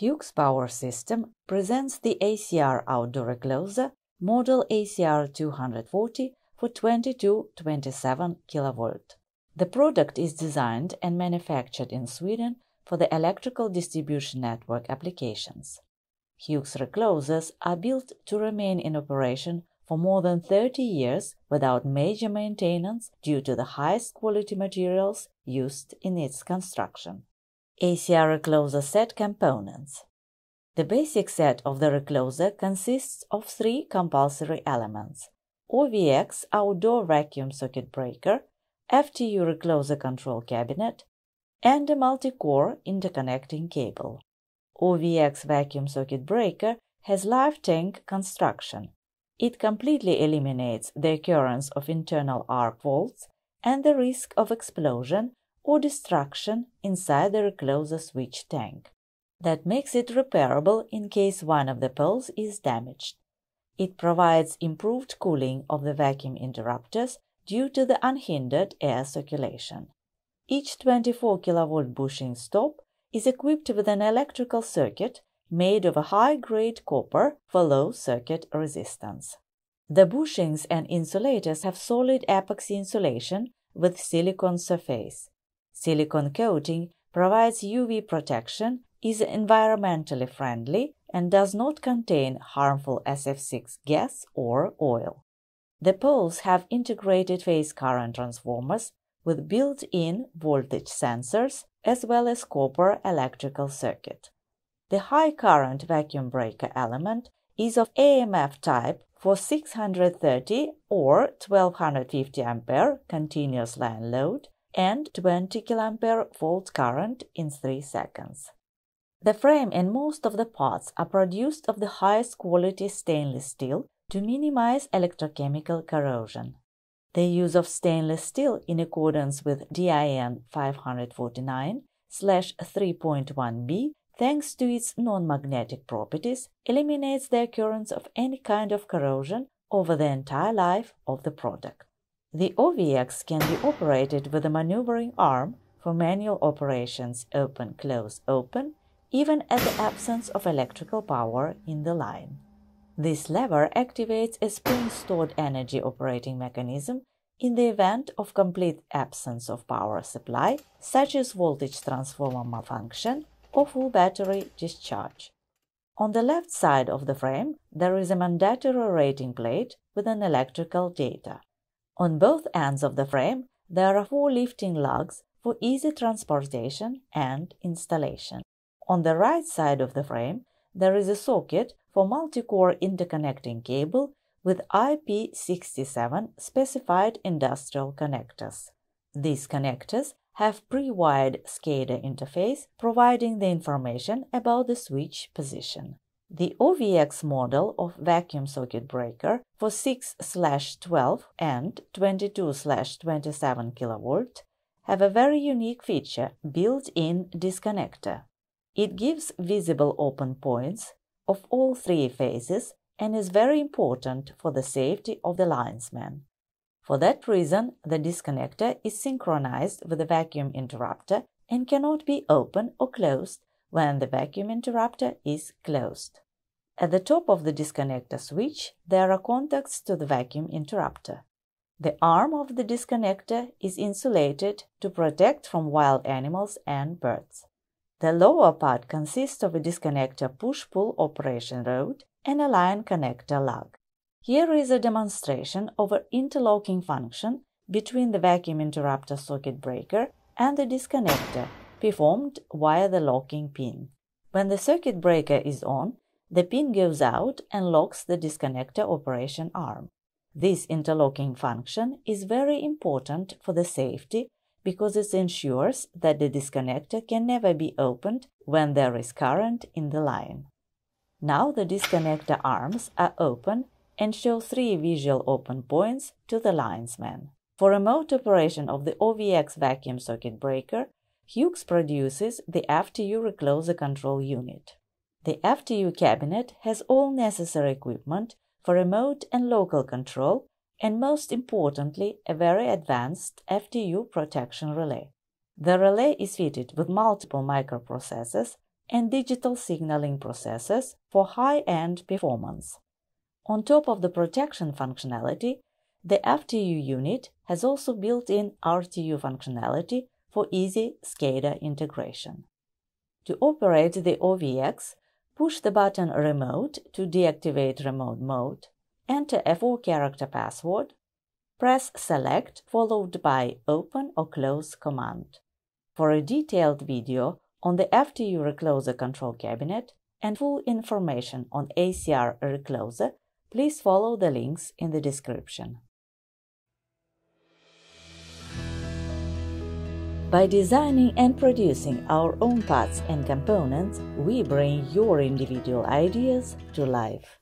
Hughes Power System presents the ACR outdoor enclosure model ACR 240 for 2227 kV. The product is designed and manufactured in Sweden for the electrical distribution network applications. Hughes reclosers are built to remain in operation for more than 30 years without major maintenance due to the highest quality materials used in its construction. ACR recloser set components. The basic set of the recloser consists of three compulsory elements OVX outdoor vacuum circuit breaker, FTU recloser control cabinet, and a multi-core interconnecting cable. OVX vacuum circuit breaker has live tank construction. It completely eliminates the occurrence of internal arc faults and the risk of explosion or destruction inside the recloser switch tank. That makes it repairable in case one of the poles is damaged. It provides improved cooling of the vacuum interrupters due to the unhindered air circulation. Each 24 kV bushing stop is equipped with an electrical circuit made of a high-grade copper for low circuit resistance. The bushings and insulators have solid epoxy insulation with silicon surface. Silicone coating provides UV protection, is environmentally friendly, and does not contain harmful SF6 gas or oil. The poles have integrated phase current transformers with built-in voltage sensors as well as copper electrical circuit. The high current vacuum breaker element is of AMF type for 630 or 1250 ampere continuous line load and 20 kA current in 3 seconds. The frame and most of the parts are produced of the highest quality stainless steel to minimize electrochemical corrosion. The use of stainless steel in accordance with DIN 549/3.1b, thanks to its non-magnetic properties, eliminates the occurrence of any kind of corrosion over the entire life of the product. The OVX can be operated with a maneuvering arm for manual operations open, close, open, even at the absence of electrical power in the line. This lever activates a spring stored energy operating mechanism in the event of complete absence of power supply, such as voltage transformer malfunction or full battery discharge. On the left side of the frame, there is a mandatory rating plate with an electrical data. On both ends of the frame, there are four lifting lugs for easy transportation and installation. On the right side of the frame, there is a socket for multi-core interconnecting cable with IP67 specified industrial connectors. These connectors have pre-wired SCADA interface providing the information about the switch position. The OVX model of vacuum circuit breaker for 6/12 and 22/27 kV have a very unique feature built-in disconnector. It gives visible open points of all three phases and is very important for the safety of the linesman. For that reason, the disconnector is synchronized with the vacuum interrupter and cannot be open or closed when the vacuum interrupter is closed. At the top of the disconnector switch, there are contacts to the vacuum interrupter. The arm of the disconnector is insulated to protect from wild animals and birds. The lower part consists of a disconnector push-pull operation rod and a line connector lug. Here is a demonstration of an interlocking function between the vacuum interrupter socket breaker and the disconnector performed via the locking pin. When the circuit breaker is on, the pin goes out and locks the disconnector operation arm. This interlocking function is very important for the safety because it ensures that the disconnector can never be opened when there is current in the line. Now the disconnector arms are open and show three visual open points to the linesman. For remote operation of the OVX vacuum circuit breaker, Hughes produces the FTU recloser control unit. The FTU cabinet has all necessary equipment for remote and local control and most importantly a very advanced FTU protection relay. The relay is fitted with multiple microprocessors and digital signaling processors for high-end performance. On top of the protection functionality, the FTU unit has also built-in RTU functionality for easy SCADA integration. To operate the OVX, push the button Remote to deactivate remote mode, enter a four-character password, press Select followed by Open or Close command. For a detailed video on the FTU Recloser control cabinet and full information on ACR Recloser, please follow the links in the description. By designing and producing our own parts and components, we bring your individual ideas to life.